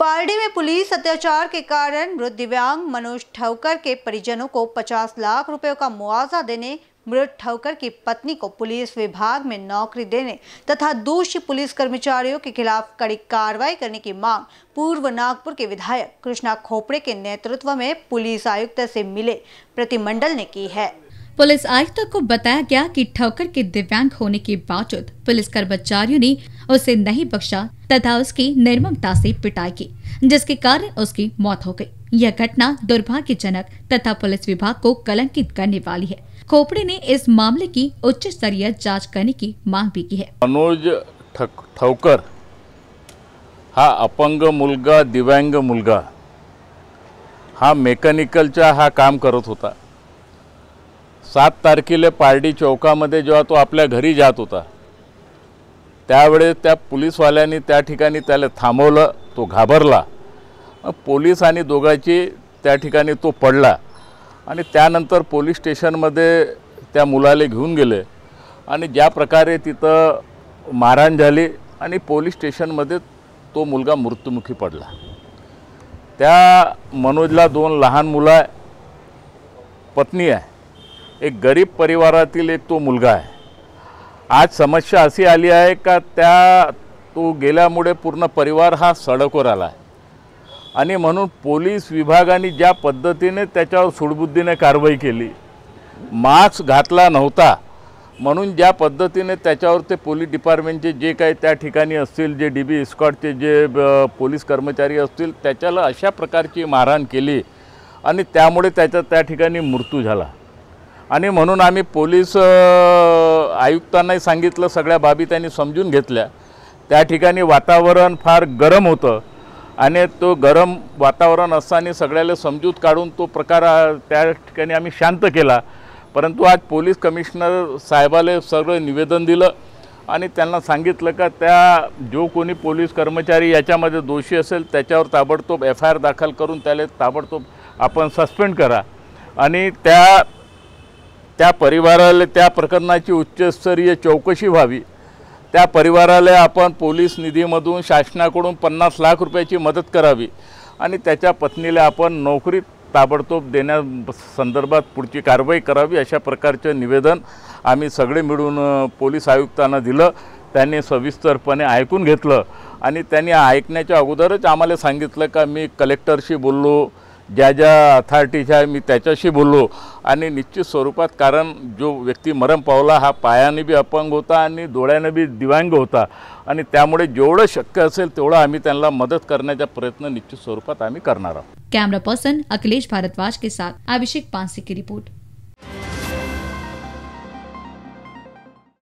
पारडी में पुलिस अत्याचार के कारण मृत दिव्यांग मनोज ठवकर के परिजनों को 50 लाख रुपए का मुआवजा देने मृत ठवकर की पत्नी को पुलिस विभाग में नौकरी देने तथा दोषी पुलिस कर्मचारियों के खिलाफ कड़ी कार्रवाई करने की मांग पूर्व नागपुर के विधायक कृष्णा खोपड़े के नेतृत्व में पुलिस आयुक्त से मिले प्रतिमंडल ने की है पुलिस आयुक्त को बताया गया कि ठोकर के दिव्यांग होने के बावजूद पुलिस कर्मचारियों ने उसे नहीं बख्शा तथा उसकी निर्ममता से पिटाई की जिसके कारण उसकी मौत हो गई यह घटना दुर्भाग्यजनक तथा पुलिस विभाग को कलंकित करने वाली है खोपड़े ने इस मामले की उच्च स्तरीय जाँच करने की मांग भी की है मनोज ठोकर हा अपंग मुलगा दिव्यांग मुलगा हा मेकनिकल हा काम करता सात तारखेला पार्टी चौकामध्ये जेव्हा तो आपल्या घरी जात होता त्यावेळेस त्या पोलीसवाल्यांनी त्या ठिकाणी त्याला थांबवलं तो घाबरला पोलीस आणि दोघांची त्या ठिकाणी तो पडला आणि त्यानंतर पोलीस स्टेशनमध्ये त्या मुलाला घेऊन गेले आणि ज्या प्रकारे तिथं मारहाण झाली आणि पोलीस स्टेशनमध्ये तो मुलगा मृत्युमुखी पडला त्या मनोजला दोन लहान मुलं पत्नी आहे एक गरीब परिवारातील एक तो मुलगा आहे आज समस्या अशी आली आहे का त्या तो गेल्यामुळे पूर्ण परिवार हा सडकवर आला आहे आणि म्हणून पोलीस विभागाने ज्या पद्धतीने त्याच्यावर सुडबुद्धीने कारवाई केली मास्क घातला नव्हता म्हणून ज्या पद्धतीने त्याच्यावर ते पोलीस डिपार्टमेंटचे जे काही त्या ठिकाणी असतील जे डी बी इस्कॉटचे जे पोलीस कर्मचारी असतील त्याच्याला अशा प्रकारची मारहाण केली आणि त्यामुळे त्याचा त्या ठिकाणी मृत्यू झाला आणि म्हणून आम्ही पोलीस आयुक्तांनाही सांगितलं सगळ्या बाबी त्यांनी समजून घेतल्या त्या ठिकाणी वातावरण फार गरम होतं आणि तो गरम वातावरण असताना सगळ्याला समजूत काढून तो प्रकार त्या ठिकाणी आम्ही शांत केला परंतु आज पोलीस कमिशनर साहेबाला सगळं निवेदन दिलं आणि त्यांना सांगितलं का त्या जो कोणी पोलीस कर्मचारी याच्यामध्ये दोषी असेल त्याच्यावर ताबडतोब एफ आय आर दाखल करून त्याला ताबडतोब आपण सस्पेंड करा आणि त्या त्या परिवाराला त्या प्रकरणाची उच्चस्तरीय चौकशी व्हावी त्या परिवाराला आपण पोलीस निधीमधून शासनाकडून पन्नास लाख रुपयाची मदत करावी आणि त्याच्या पत्नीला आपण नोकरीत ताबडतोब देण्या संदर्भात पुढची कारवाई करावी अशा प्रकारचं निवेदन आम्ही सगळे मिळून पोलीस आयुक्तांना दिलं त्यांनी सविस्तरपणे ऐकून घेतलं आणि त्यांनी ऐकण्याच्या अगोदरच आम्हाला सांगितलं का मी कलेक्टरशी बोललो ज्या ज्या अथॉरिटीच्या मी त्याच्याशी बोललो आणि निश्चित स्वरूपात कारण जो व्यक्ती मरण पावला हा पायाने बी अपंग होता आणि डोळ्याने बी दिव्यांग होता आणि त्यामुळे जेवढं शक्य असेल तेवढं आम्ही त्यांना मदत करण्याचा प्रयत्न निश्चित स्वरूपात आम्ही करणार आहोत कॅमेरा पर्सन अखिलेश भारद्वाज के साथ अभिषेक पानसे की रिपोर्ट